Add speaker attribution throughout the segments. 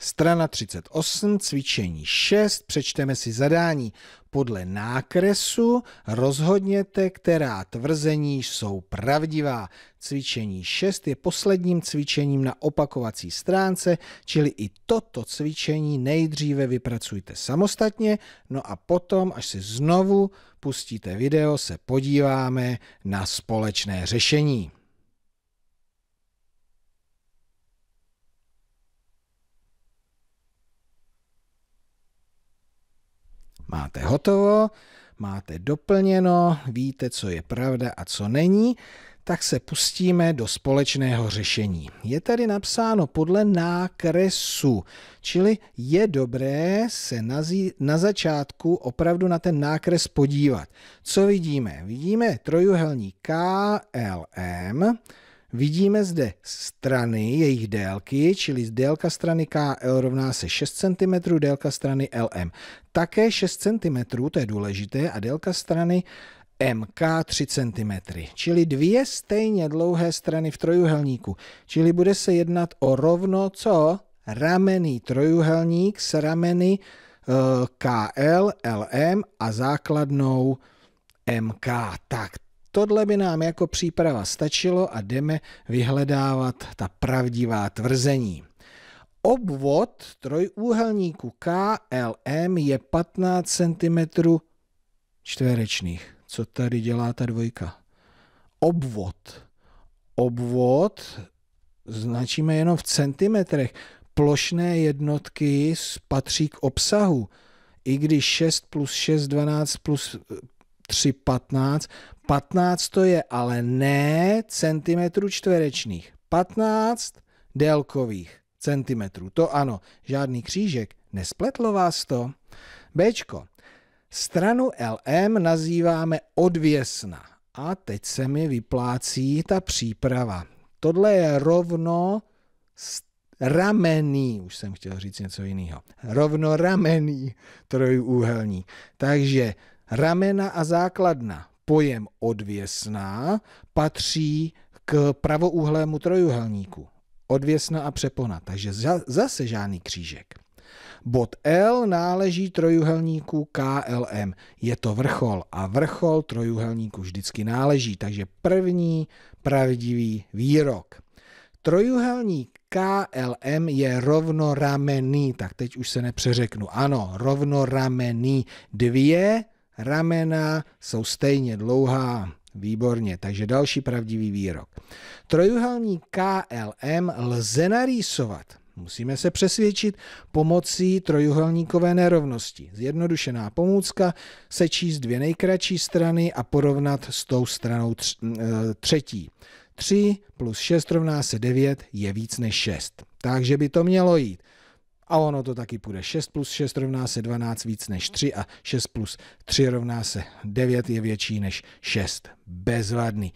Speaker 1: Strana 38, cvičení 6, přečteme si zadání. Podle nákresu rozhodněte, která tvrzení jsou pravdivá. Cvičení 6 je posledním cvičením na opakovací stránce, čili i toto cvičení nejdříve vypracujte samostatně, no a potom, až si znovu pustíte video, se podíváme na společné řešení. máte hotovo, máte doplněno, víte, co je pravda a co není, tak se pustíme do společného řešení. Je tady napsáno podle nákresu, čili je dobré se na, zi- na začátku opravdu na ten nákres podívat. Co vidíme? Vidíme trojuhelní KLM, Vidíme zde strany, jejich délky, čili délka strany KL rovná se 6 cm, délka strany LM. Také 6 cm, to je důležité, a délka strany MK 3 cm, čili dvě stejně dlouhé strany v trojuhelníku. Čili bude se jednat o rovno co ramený trojuhelník s rameny eh, KL, LM a základnou MK. Tak Tohle by nám jako příprava stačilo a jdeme vyhledávat ta pravdivá tvrzení. Obvod trojúhelníku KLM je 15 cm čtverečných. Co tady dělá ta dvojka? Obvod. Obvod značíme jenom v centimetrech. Plošné jednotky patří k obsahu. I když 6 plus 6, 12 plus 3,15. 15 to je ale ne centimetrů čtverečných. 15 délkových centimetrů. To ano, žádný křížek. Nespletlo vás to? Bčko. Stranu LM nazýváme odvěsna. A teď se mi vyplácí ta příprava. Tohle je rovno ramený, už jsem chtěl říct něco jiného. Rovno ramený trojúhelník. Takže Ramena a základna, pojem odvěsná, patří k pravoúhlému trojuhelníku. Odvěsna a přepona, takže zase žádný křížek. Bod L náleží trojuhelníku KLM. Je to vrchol a vrchol trojuhelníku vždycky náleží, takže první pravdivý výrok. Trojuhelník KLM je rovnoramenný, tak teď už se nepřeřeknu. Ano, rovnoramenný dvě ramena jsou stejně dlouhá. Výborně, takže další pravdivý výrok. Trojuhelní KLM lze narýsovat. Musíme se přesvědčit pomocí trojuhelníkové nerovnosti. Zjednodušená pomůcka, sečíst dvě nejkratší strany a porovnat s tou stranou e, třetí. 3 plus 6 rovná se 9 je víc než 6. Takže by to mělo jít a ono to taky půjde. 6 plus 6 rovná se 12 víc než 3 a 6 plus 3 rovná se 9 je větší než 6. Bezvadný.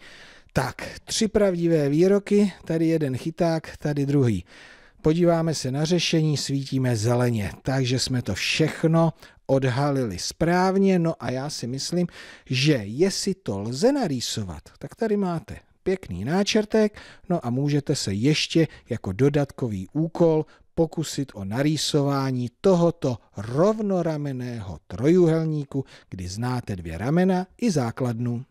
Speaker 1: Tak, tři pravdivé výroky, tady jeden chyták, tady druhý. Podíváme se na řešení, svítíme zeleně, takže jsme to všechno odhalili správně, no a já si myslím, že jestli to lze narýsovat, tak tady máte pěkný náčrtek, no a můžete se ještě jako dodatkový úkol pokusit o narýsování tohoto rovnorameného trojuhelníku, kdy znáte dvě ramena i základnu.